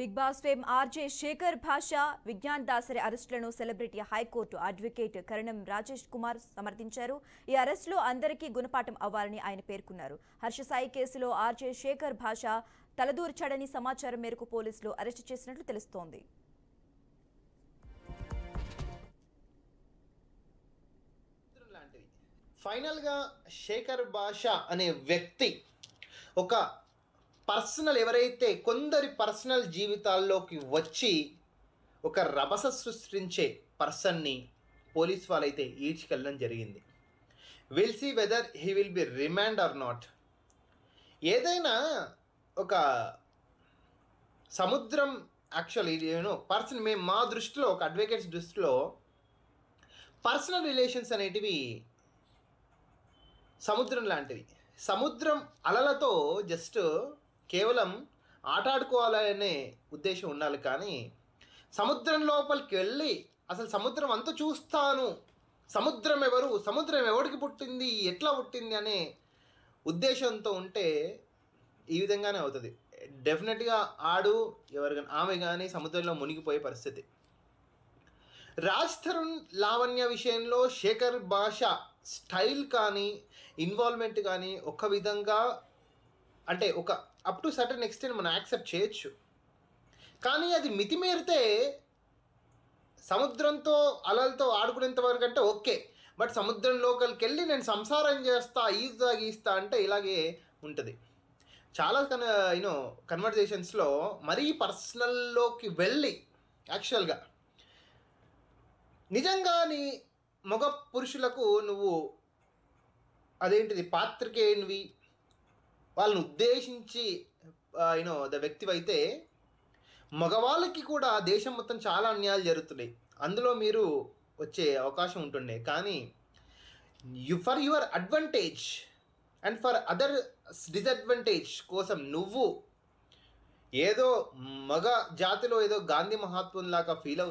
big Boss fame RJ Shekhar Basha Vignan Dasari అరెస్టులను celebrity high court advocate Karanam Rajesh Kumar సమర్థించారు ఈ అరెస్టులు అందరికీ గుణపాఠం అవ్వాలని ఆయన పేర్కొన్నారు హర్షసాయి కేసులో ఆర్జే శేఖర్ భాష తలదూర్చాడని సమాచారం మేరకు పోలీసులు అరెస్టు చేసినట్లు తెలుస్తోంది ఫైనల్గా శేఖర్ భాష అనే వ్యక్తి ఒక పర్సనల్ ఎవరైతే కొందరి పర్సనల్ జీవితాల్లోకి వచ్చి ఒక రభస సృష్టించే పర్సన్ని పోలీస్ వాళ్ళైతే ఈడ్చుకెళ్ళడం జరిగింది will see whether he will be remand or not ఏదైనా ఒక సముద్రం యాక్చువల్లీ నేను పర్సన్ మే మా దృష్టిలో ఒక అడ్వకేట్స్ దృష్టిలో పర్సనల్ రిలేషన్స్ అనేటివి సముద్రం లాంటివి సముద్రం అలలతో జస్ట్ కేవలం ఆటాడుకోవాలనే ఉద్దేశం ఉండాలి కానీ సముద్రం లోపలికి వెళ్ళి అసలు సముద్రం అంత చూస్తాను సముద్రం ఎవరు సముద్రం ఎవరికి పుట్టింది ఎట్లా పుట్టింది అనే ఉద్దేశంతో ఉంటే ఈ విధంగానే అవుతుంది డెఫినెట్గా ఆడు ఎవరు ఆమె కానీ సముద్రంలో మునిగిపోయే పరిస్థితి రాజ్ తరుణ్ లావణ్య విషయంలో శేఖర్ భాష స్టైల్ కానీ ఇన్వాల్వ్మెంట్ కానీ ఒక విధంగా అంటే ఒక అప్ టు సర్టన్ ఎక్స్టెంట్ మనం యాక్సెప్ట్ చేయొచ్చు కానీ అది మితిమీరితే సముద్రంతో అలలతో ఆడుకునేంత వరకు అంటే ఓకే బట్ సముద్రం లోకల్కి వెళ్ళి నేను సంసారం చేస్తా ఈజీగా గీస్తా అంటే ఇలాగే ఉంటుంది చాలా కన్ యూనో కన్వర్జేషన్స్లో మరీ పర్సనల్లోకి వెళ్ళి యాక్చువల్గా నిజంగా నీ మగ పురుషులకు నువ్వు అదేంటిది పాత్రికేయునివి వాళ్ళని ఉద్దేశించి యూనో ద వ్యక్తి అయితే మగవాళ్ళకి కూడా దేశం మొత్తం చాలా అన్యాయాలు జరుగుతున్నాయి అందులో మీరు వచ్చే అవకాశం ఉంటుండే కానీ you for your advantage and for other disadvantage కోసం నువ్వు ఏదో మగ జాతిలో ఏదో గాంధీ లాగా ఫీల్ అవుతుంది